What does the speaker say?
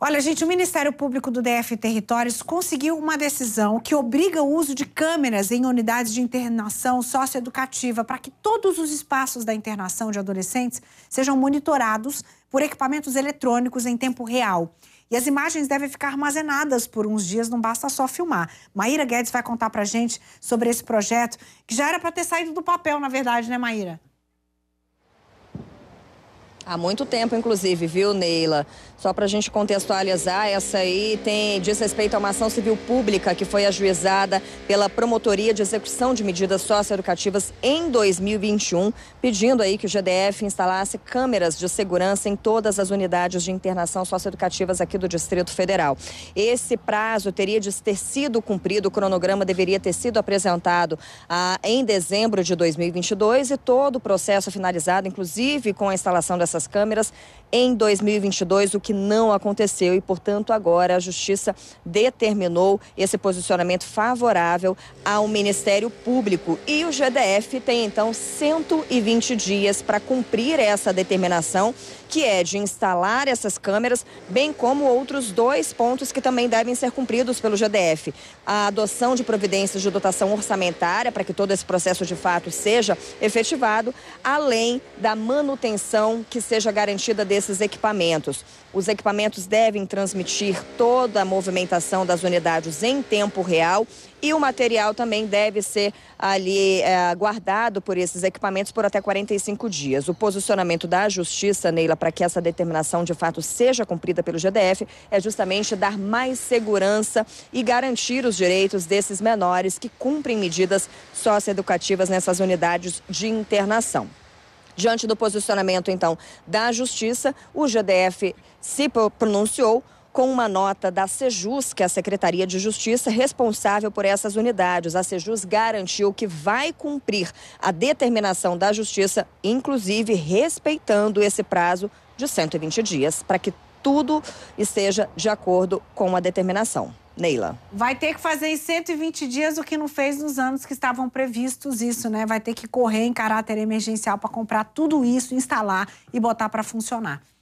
Olha, gente, o Ministério Público do DF Territórios conseguiu uma decisão que obriga o uso de câmeras em unidades de internação socioeducativa para que todos os espaços da internação de adolescentes sejam monitorados por equipamentos eletrônicos em tempo real. E as imagens devem ficar armazenadas por uns dias, não basta só filmar. Maíra Guedes vai contar para gente sobre esse projeto, que já era para ter saído do papel, na verdade, né, Maíra? Há muito tempo, inclusive, viu, Neila? Só para a gente contextualizar, essa aí tem, diz respeito a uma ação civil pública que foi ajuizada pela Promotoria de Execução de Medidas Socioeducativas em 2021, pedindo aí que o GDF instalasse câmeras de segurança em todas as unidades de internação socioeducativas aqui do Distrito Federal. Esse prazo teria de ter sido cumprido, o cronograma deveria ter sido apresentado ah, em dezembro de 2022 e todo o processo finalizado, inclusive com a instalação dessa essas câmeras em 2022, o que não aconteceu e, portanto, agora a Justiça determinou esse posicionamento favorável ao Ministério Público. E o GDF tem então 120 dias para cumprir essa determinação, que é de instalar essas câmeras, bem como outros dois pontos que também devem ser cumpridos pelo GDF: a adoção de providências de dotação orçamentária para que todo esse processo de fato seja efetivado, além da manutenção que seja garantida desses equipamentos. Os equipamentos devem transmitir toda a movimentação das unidades em tempo real e o material também deve ser ali é, guardado por esses equipamentos por até 45 dias. O posicionamento da Justiça, Neila, para que essa determinação de fato seja cumprida pelo GDF é justamente dar mais segurança e garantir os direitos desses menores que cumprem medidas socioeducativas nessas unidades de internação. Diante do posicionamento, então, da Justiça, o GDF se pronunciou com uma nota da Sejus, que é a Secretaria de Justiça responsável por essas unidades. A Sejus garantiu que vai cumprir a determinação da Justiça, inclusive respeitando esse prazo de 120 dias para que tudo esteja de acordo com a determinação. Neila. Vai ter que fazer em 120 dias o que não fez nos anos que estavam previstos isso, né? Vai ter que correr em caráter emergencial para comprar tudo isso, instalar e botar para funcionar.